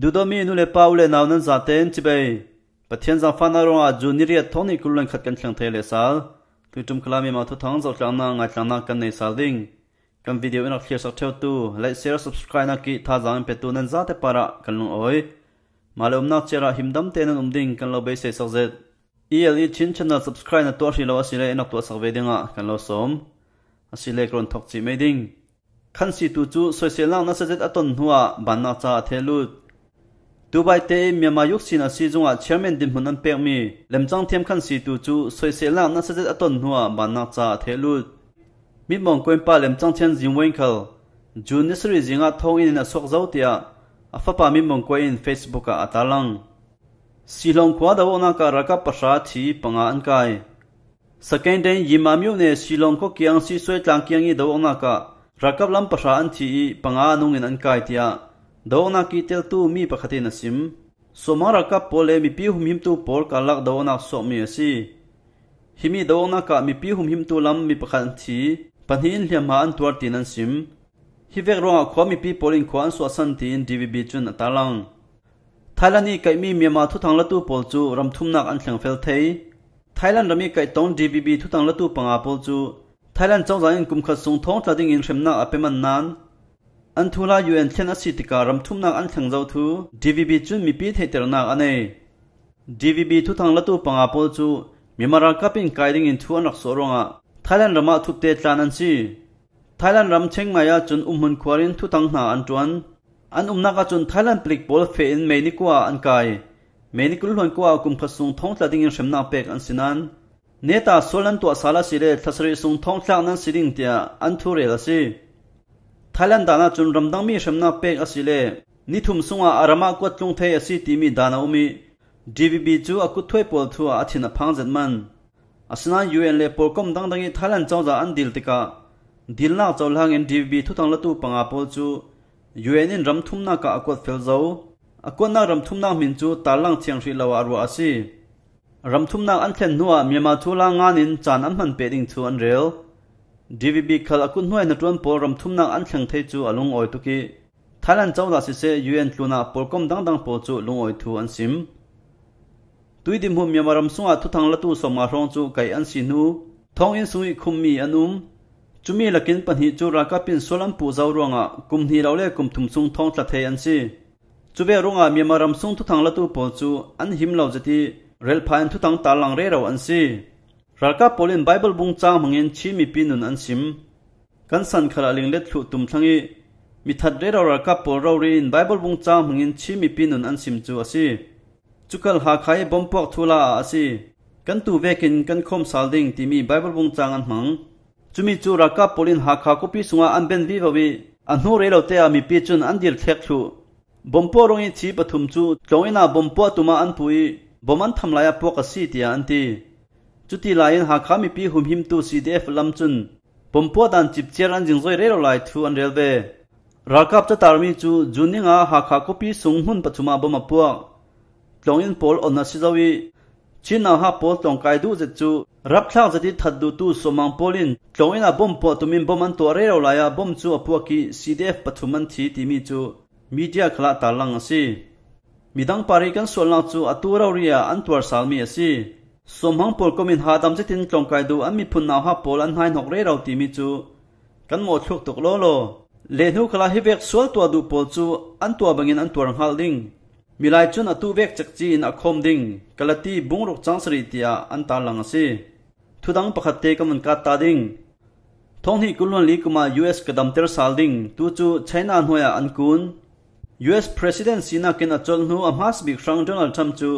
ดูดมีนุเลปาวเลนาวนั้นซาเตนจีเบปะเทียนซาฟานารงอาจูนิเรียทอนิกุลังขัดกันเชียงเทเลสัลตุจุมคลามีมาทุทังซกจางนางอาจางนากันในซาดิงกันวิดีโอนักเขียนสักเท่าตูไลค์แชร์สับสไครน์นักกีท่าจางเป็นตัวนั้นซาเตปาระกันลงเอ้ยมาเลอุมนักเชียร์หิมดัมเตนันอุมดิงกันเราเสียสักเจ็ดอีเอลีชินชนะสับสไครน์นักตัวสีเราอสีเลนักตัวสักเวดิงอ่ะกันเราสมสีเลกรนทักจีไม่ดิงขันสีตัวจูสวยเสียงล่างนักเสด็จอตุนหัวบันนักจ่าเทลุด tu bai te mi ma yuk sin a si zung a chairman dim hun an pek mi lem chang them khan si tu chu soi se lang na sa zet aton hua ba na cha the lu mi mong kwen pa lem chang chen jing wen khal jun nisri jinga thong in a sok zau tia a fa pa mi mong kwen facebook a atalang silong khwa da wona ka raka pasha thi panga an kai second day yima myu ne silong ko kyang si soi tlang kyang i da wona ka rakap lam pasha an thi panga nung in an kai tia dona ki tel tu mi pa khate na sim somara ka pole mi pi hum him tu por ka lak dona so mi si hi mi dona ka mi pi hum him tu lam mi pa thi pan hin hle ma an tuar tinan sim hi vek ronga ko mi pi polin ko an so san ti in dvb chu na talang thailani ka mi mi ma thu thang la tu pol chu ram thum nak an thlang fel thei thailand rami ka tong dvb thu thang la tu panga pol chu thailand chong zang kum kha sung thong tla ding in rem na apeman nan Antula UN Tena City ka ramthum nak an thang thu DVB chun mi pi theter na ane DVB thu thang la tu panga po chu Mimara Cupin kaiding in thuan nak soronga Thailand rama thup te tlanan chi Thailand ram cheng maya chun umhun khwarin thu thang na an chuan an umna ka chun Thailand plik bol fe in me ni kwa an kai me ni kul hon kwa kum thong la ding in pek an sinan Neta Solan to Asala Sire Thasari Sung Thong Thang Nan Siring Tia Anthu Rela Sire thailand dana chun ramdang mi shamna pe asile nithum sunga arama ko tlung the asi ti mi dana umi dbb chu aku thoi pol thu a thina phangjan man asna un le polkom dang dang i thailand chaw za an dil tika dilna chawlhang en dbb thu tang la tu panga pol chu un in ram thum na ka aku fel zau aku na ram thum na min lawa ru asi ram an thlen nuwa myama chu la nga nin chan an pe ding chu an rel DVB khal akun hnuai na tuan pol ram thum nang an thlang thei chu alung oi tu ki Thailand chaw la si se UN tluna polkom dang dang pol chu lung oi thu an sim tui dim hum yama ram sunga thu thang la tu som ma rong chu kai an si nu thong in sui khum mi anum chumi lakin pan hi chu raka pin solam pu zaw ronga kum hi raw le kum thum sung thong tla thei an si chuve ronga mi ma ram sung thu thang la tu pol chu an him lo jati rel phan thu thang ta lang re raw an si ralka polin bible bung chang mangin chi mi pinun an sim kan san khala ling let thu tum thangi mi that re ra ka pol ro ri in bible bung chang mangin chi mi pinun an sim chu asi chukal ha khai bom pok thula asi kan tu vekin kan khom salding ti mi bible bung chang an mang chumi chu ra ka polin ha kha ko pi sunga an ben vi wawi an no re lo te a mi pi chun an dir thek thu bom po rongi chi pathum chu tloina bom po tuma an pui bom an thamlaya pok asi ti an ti จุดที่ลายหาขามีปีหุ่มหิมตูซีดีเอฟลำจุนปมพัวดันจิบเชียรันจิงซอยเร่ลายทูอันเรลเวรักับจะตารมีจูจุนิงาหาขาคปีสูงหุ่นปัจจุมาบมาพัวลงอินโพลอนาซิจวีชินอาหาโพลตองกายดูจะจูรับทางจะที่ถัดดูตูสมังโพลินลงอินอาบมพัวตุมินบมันตัวเร่ลายาบมจูอพัวกีซีดีเอฟปัจจุมันทีติมีจูมีเดียคลาตาลังสิมีดังปาริกันส่วนลังจูอตูเราเรียอันตัวสามีสิสมหังปอลก็มินหาตามเจตินกลงไกดูอันมีพุนนาวฮาปอลอันหายนกเรเราตีมิจูกันหมดชุกตกโลโลเลนูคลาฮิเวกสวลตัวดูปอลจูอันตัวบังเงินอันตัวรังฮัลดิงมีลายจุนอตูเวกจักจีนอคมดิงกลตีบุงรกจังสริติยาอันตาลังสิทุดังปะขัดเตกมันกาตาดิงท้องที่กุลวนลีกุมา US กระดมเตอร์ซาลดิงตูจูไชน่าหน่วยอันกูน US President สีนักเกนอจลนูอัมฮัสบิกฟรังโดนัลด์ทรัมป์จู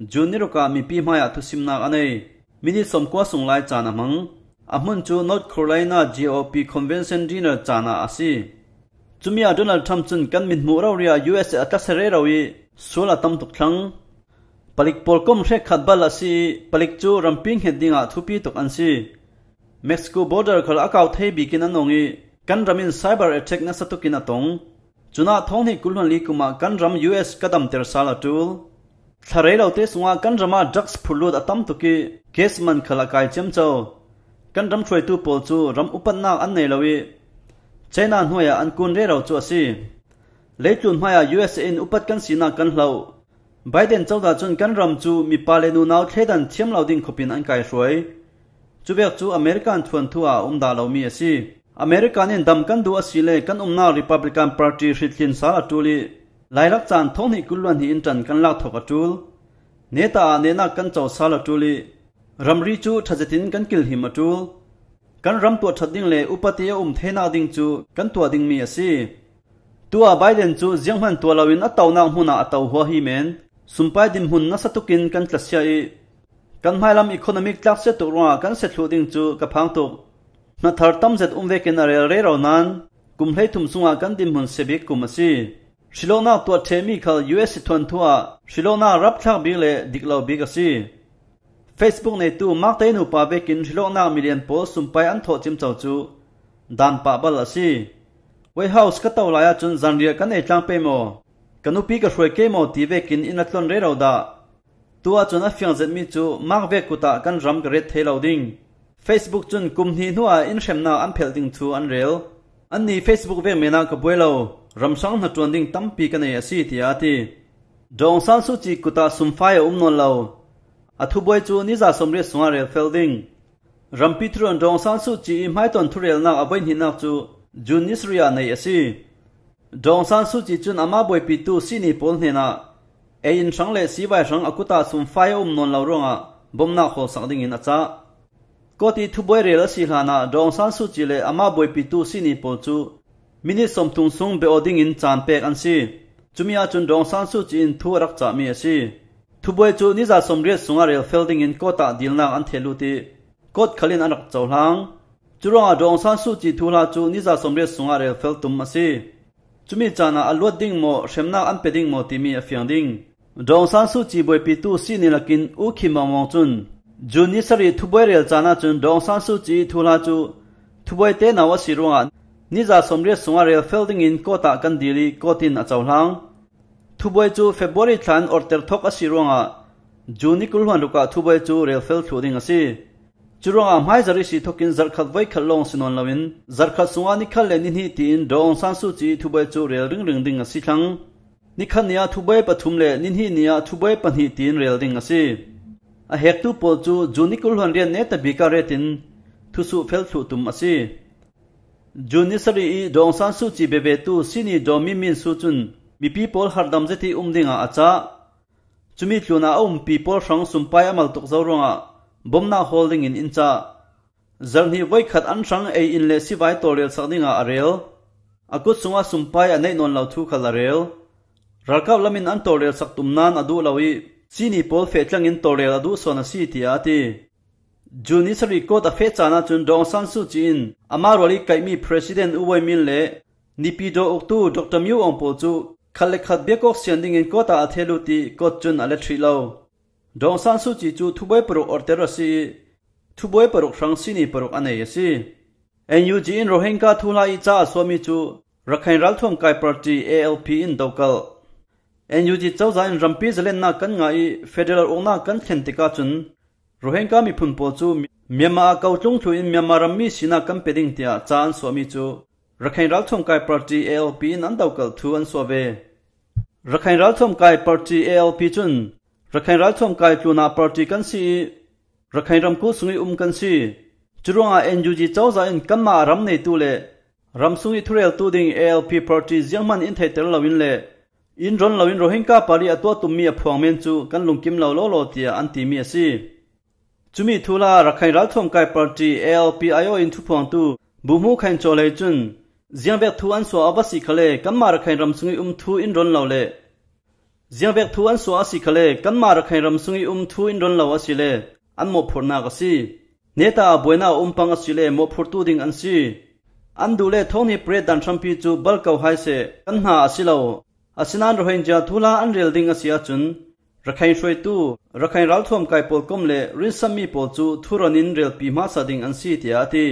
junior ka mi pi maya tu simna ane mini som kwa sung lai chana mang amun chu north carolina gop convention dinner chana asi chumia donald trump chun kan min mura ria us ata sare rawi sola tam tuk thang palik polkom re khat bal asi palik chu ramping he dinga thupi tok ansi mexico border khol akau thei bi kin anongi kan ramin cyber attack na thare lo te sunga kan rama drugs phulud atam tu ki case man khala kai chem cho kan ram throi tu pol chu ram upan na an nei lowi ăn hnuya an kun re ro chu asi leichun hmaya us in upat kan sina kan lâu, biden chawda chun kan ram chu mi pale nu nau thledan thiam lo ding ăn an kai hroi chubek chú american thuan thua umda lo mi asi american in dam kan du asile kan um nào republican party hritlin sala tuli ลายรักจันท้องหิกุลวันที่อินจันกันลาถกจูลเนตาเนนักกันเจ้าซาลจูลีรำรีจูทัศตินกันกิลหิมจูลกันรำตัวทัดดิ้งเลอุปติยอุมเทนาดิ้งจูกันตัวดิ้งมีสิตัวไบเดนจูเจียงหันตัวลาวินอัตเตนาหุนาอัตเตหัวหิเมนสุมไปดิมหุนนัสตุกินกันตัสยอีกันไม่ลำอีโคโนมิกลักเซตุรัวกันเซตลูดิ้งจูกับพังตุนัทธรตัมเซตอุมเวกินอะไรเรเรานันกุมให้ถุมสุงากันดิมหุนเซบิกุมสิชิโลนาตัวเทมีเขา US ทวนทัวชิโลนารับทางบิเลดิกลาบิกสี Facebook ในตู้มักเตนูปาเบกินชิโลนามิเลียนโพสุมไปอันโทจิมเจ้าจูดานปาบลสี White House ก็ตัวลายจนจันเรียกันในจังเปโมกันุปีก็ช่วยเกมอตีเวกินอินักลนเรเราดาตัวจนฟิงเจมีจูมักเวกุตากันรำกระเรทเทลาดิง Facebook จนกลุ่มนี้นัวอินเชมนาอันเพลดิงทูอันเรลอันนี้ Facebook เวเมนากับเวลา ramsang na tuan ding tampi kana ya si ti ati dong san su chi kuta sumfa ya umno lao athu boy chu ni za somre sunga re felding rampi thru an dong san su chi mai ton thurel na abai ni na chu junis ria nei asi dong san su chi chun ama boy pi tu si ni pol ne na e in sang le si bai sang akuta sumfa ya umno lao ronga bomna kho sang ding in acha ko ti thu boy re la si hlana dong san su chi le ama boy pi tu si ni pol chu mini somtung sung be oding in chan pek an si chumia chun dong san su chin thu rak cha mi si thu boy chu ni za som re sunga rel felding in kota dilna an thelu ti kot khalin an rak chaw hlang churanga dong san su chi thu la chu ni za som re sunga rel fel tum ma si chumi chana alwat ding mo shemna an pe ding mo ti mi a fyang ding dong san su chi boy pi tu si ni lakin u khi ma mong chun juni sari thu boy rel chana chun dong san su chi thu la chu thu boy te na wa si ronga Niza somre sunga rail fielding in kota kandili dili kotin achau lang. Thuboi chu February tan or ter thok asi ronga June kul han ruka thuboi chu rail fiel thuding asi. Churonga mai zari si thokin zarkhat vai long sinon lawin zarkhat sunga ni khal le ni ni tin dong san su chi thuboi chu rail ring ring ding asi thang. Nikhan niya thuboi pa thumle ni ni niya thuboi pa ni tin rail ding asi. A hektu po chu June kul han rian ne ta bika re tin thusu fiel thu tum asi. jni i dawngsansuci beavetu sni dawm mmnsu cun mipi pawl harhdam zetih um dingah a cah cumi tlunah a umpi pawl hrang sumpai a maltuk zo ruangah bawmnak hawl dingin in cah zerhhnih voikhat an hrang ei in leh sivai tawlrelsak dingah a rel a kut sungah sumpai a naih nawn lo thu khal a rêl ralkap lamin an tawlrelsak tum nan a duh lo i sini pawl fehtlangin talrel a duh sawn a si ti ah a ti ဂျူနီစရီကိုတဖေချာနာချွန်ဒေါန်ဆန်ဆူချင်အမာရိုလီကိုင်မီပရက်ဆီဒန့်ဥဝိုင်မင်လေနီပီဒိုအောက်တူဒေါက်တာမြူအောင်ပိုချူခလက်ခတ်ဘေကော့စန်ဒင်းင်ကိုတာအထဲလူတီကိုချွန်အလက်ထရီလောဒေါန်ဆန်ဆူချီချူသူဘွေပရိုအော်တေရစီသူဘွေပရိုဖရန်စီနီပရိုအနေယစီအန်ယူဂျီင်ရိုဟင်ကာထူလာအီချာအဆွမီချူရခိုင်ရလထုံကိုင်ပါတီအေအယ်ပီအင်ဒေါကလ NUG 2000 rampi zelen na kan ngai federal ongna kan thlentika chun rohingya mi phun po chu myanmar ka chung thu in myanmar ram mi sina kam peding tia chan so mi chu rakhain ral thom kai party alp nan dau kal thu an so ve rakhain ral thom kai party alp chun rakhain ral thom kai chu na party kan si rakhain ram ku sungi um kan si churunga nju ji chau za in kam ma ram nei tu le ram sungi thurel tu ding alp party jiangman in thai ter lawin le in ron lawin rohingya pari atwa tummi a phuang men chu kan lungkim lo lo lo tia ti mi si. จุมิทุลารักใครรัฐทมกายปาร์ตี้เอลพีไอโออินทุพองตูบุมูขันจอเลจุนเซียงเบกทูอันสัวอวสิคเลกัมมารักใครรำสุงอุมทูอินรอนเลาเลเซียงเบกทูอันสัวอสิคเลกัมมารักใครรำสุงอุมทูอินรอนเลาอสิเลอันโมพรนากสิเนตาบวยนาอุมปังอสิเลโมพรตูดิงอันสิอันดูเลทงนิเปรดันทรัมปีจูบัลเกาไฮเซกันหาอสิเลาอสินานรหินจาทุลาอันเรลดิงอสิอาจุนရခိုင်ရွှေတူရခိုင်ရောက်ထုံကိုင်ပေါ်ကုံလေရင်းစမီပေါ်ချူထူရနင်ရယ်ပီမာဆာဒင်းအန်စီတီယာတီ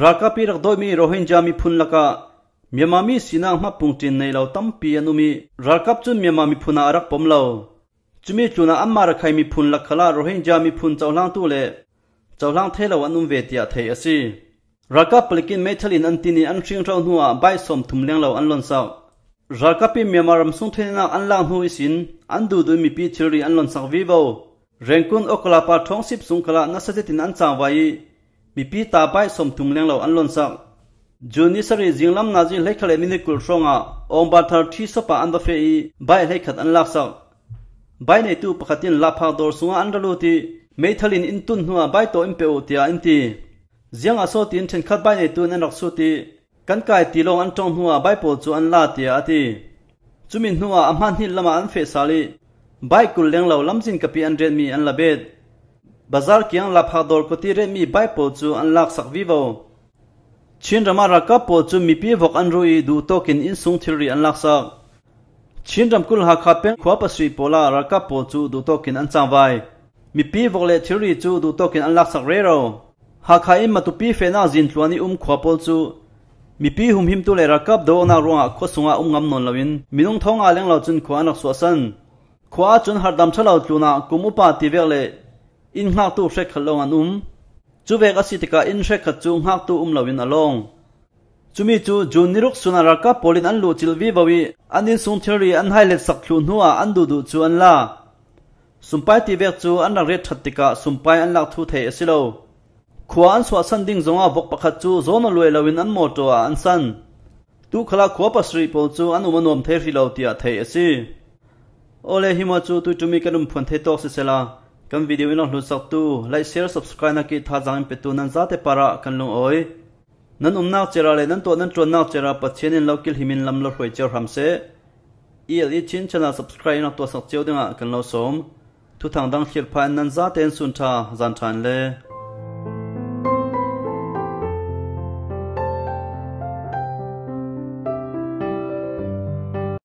ရာကပီရဒိုမီရိုဟင်ဂျာမီဖုန်လကမြန်မာမီစီနာမပုန်တင်နေလောတမ်ပီယနုမီရာကပ်ချွမြန်မာမီဖုနာရက်ပမ်လောจุมิจุนาอัมมารคายมีพุนลักขลาโรฮิงจามีพุนเจ้าล่างตู้เลเจ้าล่างเทลวันนุ่มเวทียเทอสีรักกับปลิกินเมทัลินอันตินีอันชิงเราหัวใบสมทุมเลี้ยงเราอันลอนเศร้า rakapi memaram sung thenina an lang hu isin an du du mi pi thiri an lon sak vivo rengkun okla pa thong sip sung kala na sa tin an chang wai mi pi ta bai som tung leng lo an lon sak juni sari jinglam na jing lekhale mini kul songa om ba thar thi so pa an da fe i bai lekhat an lak sak bai nei tu pakhatin la pha dor sunga an ralu ti mei thalin in tun hua bai to impe tia in ti ziang aso tin then khat bai nei tu nen rak su ti kan kai ti long an tong hua bai po chu an la ti a ti chumin hua a man hin lama an fe sali bai kul leng lo lam jin kapi an ren mi an la bet bazar kiang la pha dor ko ti re mi bai po chu an lak sak vi vo chin rama ra ka po chu mi pi vok an rui du token in sung thil ri an lak sak chin ram kul ha kha pen khwa pa sri pola ra ka po chu du token an chang vai mi pi vok le thil ri chu du token an lak sak re ro ha kha in ma tu pi fe na jin tluani um khwa pol chu mi pi hum him tu le ra kap do na ronga kho sunga um ngam non lawin minung thong a leng lo chun khwa nok so san khwa chun har dam chalo tuna kumupa ti ve le in ngak tu she khalong an um chu ve ka sitika in she kha chu ngak tu um lawin along chumi chu jun niruk suna ra ka polin an lu chil vi bawi anin sung theory an hai le sak thlu nuwa an du du chu an la sumpai ti ve chu an ra re thattika sumpai an lak thu the asilo ขวานสวัสันดิ่งจงอาบกประคัตจูโซนลวยลาวินอันโมตัวอันสันตูขลาขวาปัสรีปจูอันอุมนวมเทฟิลาวติอาเทียสิโอเลหิมาจูตุจุมีกันอุมพันเทตอกสิเซลากันวิดีโอนั้นลุสักตูไลค์แชร์สับสก r i b นักกีท่าจังเป็นตัวนั้นซาเตปาระกันลงโอ้ยนั้นอุมนักเจราเลยนั้นตัวนั้นจวนนักเจราปัจเจนินเลากิลหิมินลำลอยเจอ้าทมเสอีเลีชินชนะสับสก r i b นักตัวสักเจ้าดึงอ่ะกันเราสมทุกทางดังเชียนพันนั้นซาเตนสุนทาจันทันเลย